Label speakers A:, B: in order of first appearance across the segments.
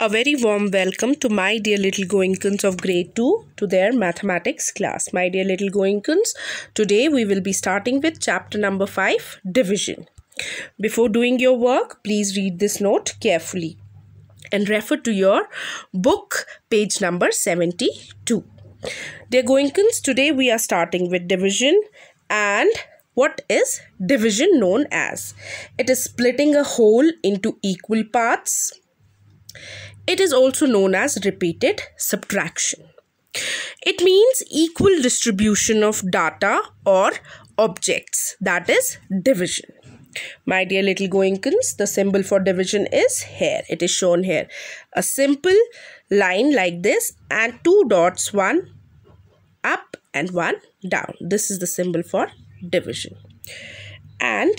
A: A very warm welcome to my dear little goinkins of grade 2 to their mathematics class. My dear little goinkins, today we will be starting with chapter number 5, division. Before doing your work, please read this note carefully and refer to your book page number 72. Dear goinkins, today we are starting with division and what is division known as? It is splitting a whole into equal parts it is also known as repeated subtraction. It means equal distribution of data or objects, that is division. My dear little goinkins, the symbol for division is here. It is shown here. A simple line like this and two dots, one up and one down. This is the symbol for division. And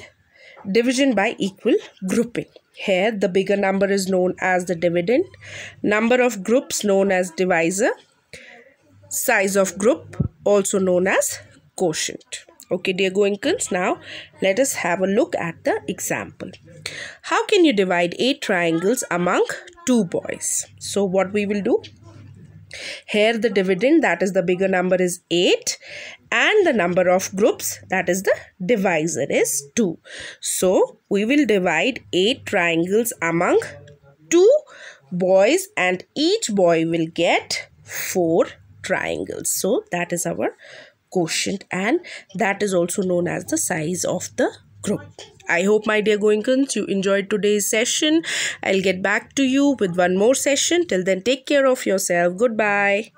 A: division by equal grouping here the bigger number is known as the dividend number of groups known as divisor size of group also known as quotient okay dear goinkins now let us have a look at the example how can you divide eight triangles among two boys so what we will do here the dividend that is the bigger number is 8 and the number of groups that is the divisor is 2. So we will divide 8 triangles among 2 boys and each boy will get 4 triangles. So that is our quotient and that is also known as the size of the group. I hope my dear Goinkins you enjoyed today's session. I'll get back to you with one more session. Till then take care of yourself. Goodbye.